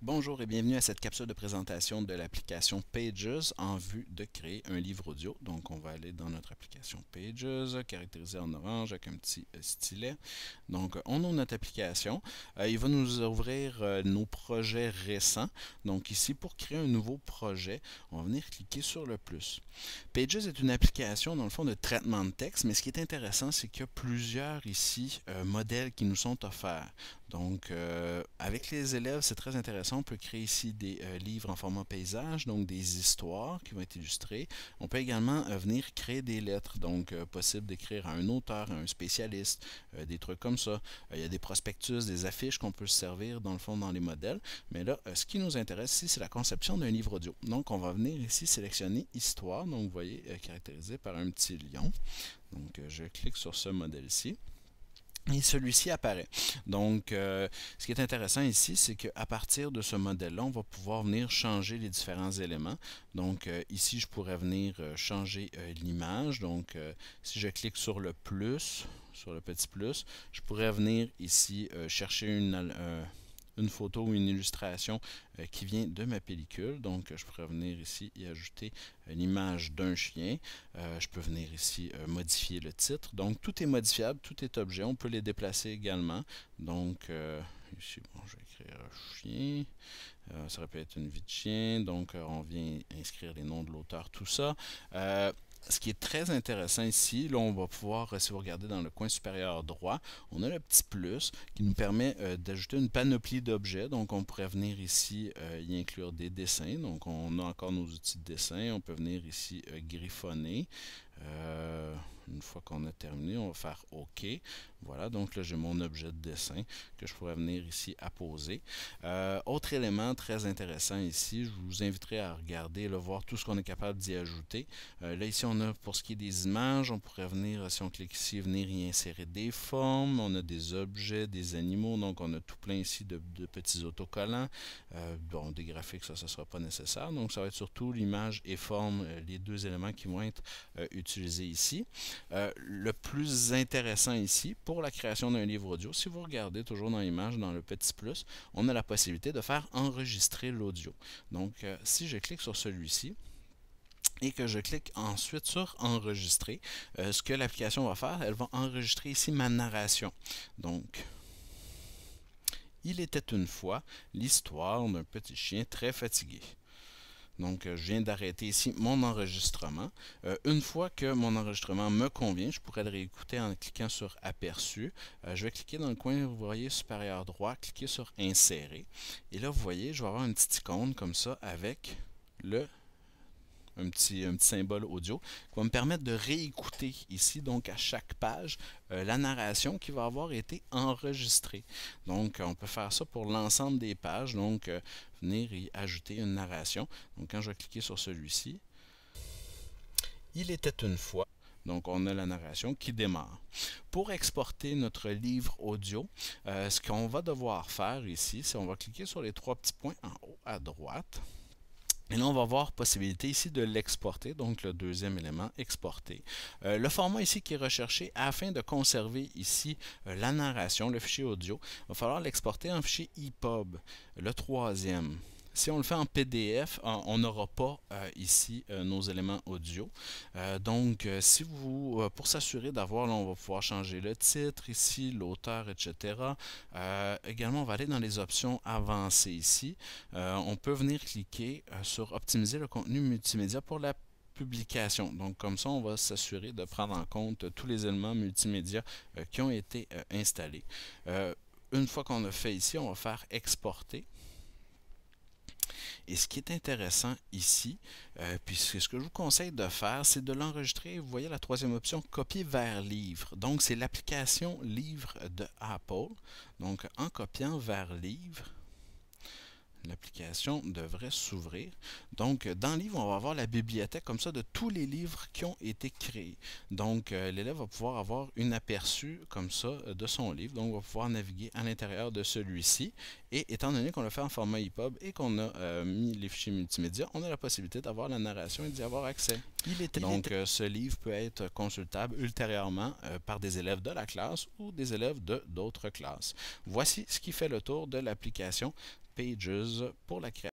Bonjour et bienvenue à cette capsule de présentation de l'application Pages en vue de créer un livre audio. Donc on va aller dans notre application Pages, caractérisée en orange avec un petit euh, stylet. Donc on a notre application. Euh, il va nous ouvrir euh, nos projets récents. Donc ici pour créer un nouveau projet, on va venir cliquer sur le plus. Pages est une application dans le fond de traitement de texte, mais ce qui est intéressant c'est qu'il y a plusieurs ici modèles qui nous sont offerts. Donc, euh, avec les élèves, c'est très intéressant. On peut créer ici des euh, livres en format paysage, donc des histoires qui vont être illustrées. On peut également euh, venir créer des lettres, donc possible d'écrire à un auteur, à un spécialiste, des trucs comme ça. il y a des prospectus, des affiches qu'on peut se servir dans le fond dans les modèles. Mais là, ce qui nous intéresse ici, c'est la conception d'un livre audio. Donc, on va venir ici sélectionner Histoire, donc vous voyez, caractérisé par un petit lion. Donc, je clique sur ce modèle-ci et celui-ci apparaît. Donc, euh, ce qui est intéressant ici, c'est qu'à partir de ce modèle-là, on va pouvoir venir changer les différents éléments. Donc, euh, ici, je pourrais venir euh, changer l'image. Donc, si je clique sur le plus, sur le petit plus, je pourrais venir ici chercher une une photo ou une illustration euh, qui vient de ma pellicule. Donc, je pourrais venir ici et ajouter une euh, image d'un chien. Euh, je peux venir ici modifier le titre. Donc, tout est modifiable, tout est objet. On peut les déplacer également. Donc, ici, bon, je vais écrire chien. ça peut être une vie de chien. Donc, on vient inscrire les noms de l'auteur, tout ça ce qui est très intéressant ici, là on va pouvoir, euh, si vous regardez dans le coin supérieur droit, on a le petit plus qui nous permet euh, d'ajouter une panoplie d'objets. Donc on pourrait venir ici euh, y inclure des dessins. Donc on a encore nos outils de dessin. On peut venir ici griffonner. Une fois qu'on a terminé, on va faire OK. Voilà, donc là, j'ai mon objet de dessin que je pourrais venir ici apposer. Euh, autre élément très intéressant ici, je vous inviterai à regarder, le voir tout ce qu'on est capable d'y ajouter. Euh, là, ici, on a pour ce qui est des images, on pourrait venir, si on clique ici, venir y insérer des formes. On a des objets, des animaux, donc on a tout plein ici de, petits autocollants. Euh, bon, des graphiques, ça, ça ne sera pas nécessaire. Donc, ça va être surtout l'image et forme, les deux éléments qui vont être utilisés ici. Euh, le plus intéressant ici, pour la création d'un livre audio, si vous regardez toujours dans l'image, dans le petit plus, on a la possibilité de faire enregistrer l'audio. Donc, euh, si je clique sur celui-ci, et que je clique ensuite sur enregistrer, euh, ce que l'application va faire, elle va enregistrer ici ma narration. Donc, il était une fois l'histoire d'un petit chien très fatigué. Donc, euh, je viens d'arrêter ici mon enregistrement. Euh, une fois que mon enregistrement me convient, je pourrais le réécouter en cliquant sur Aperçu. Euh, je vais cliquer dans le coin, vous voyez, supérieur droit, cliquer sur Insérer. Et là, vous voyez, je vais avoir une petite icône comme ça avec le un petit, symbole audio qui va me permettre de réécouter ici, donc à chaque page, euh, la narration qui va avoir été enregistrée. Donc, on peut faire ça pour l'ensemble des pages. Donc, euh, venir y ajouter une narration. Donc, quand je vais cliquer sur celui-ci, il était une fois. Donc, on a la narration qui démarre. Pour exporter notre livre audio, euh, ce qu'on va devoir faire ici, c'est on va cliquer sur les trois petits points en haut à droite. Et là, on va voir possibilité ici de l'exporter, donc le deuxième élément, exporter. Euh, le format ici qui est recherché afin de conserver ici euh, la narration, le fichier audio, il va falloir l'exporter en fichier EPUB, le troisième. Si on le fait en PDF, euh, on n'aura pas euh, ici euh, nos éléments audio. donc, si vous, pour s'assurer d'avoir, on va pouvoir changer le titre ici, l'auteur, etc. également, on va aller dans les options avancées ici. on peut venir cliquer sur optimiser le contenu multimédia pour la publication. Donc, comme ça, on va s'assurer de prendre en compte tous les éléments multimédia qui ont été installés. une fois qu'on a fait ici, on va faire exporter. Et ce qui est intéressant ici, euh, puisque ce que je vous conseille de faire, c'est de l'enregistrer. Vous voyez la troisième option, copier vers livre. Donc, c'est l'application livre de Apple. Donc, en copiant vers livre, L'application devrait s'ouvrir. Donc, dans le livre, on va avoir la bibliothèque comme ça de tous les livres qui ont été créés. Donc, euh, l'élève va pouvoir avoir une aperçu comme ça euh, de son livre. Donc, on va pouvoir naviguer à l'intérieur de celui-ci. Et étant donné qu'on l'a fait en format EPUB et qu'on a euh, mis les fichiers multimédia, on a la possibilité d'avoir la narration et d'y avoir accès. Il Donc, ce livre peut être consultable ultérieurement par des élèves de la classe ou des élèves de d'autres classes. Voici ce qui fait le tour de l'application Pages pour la création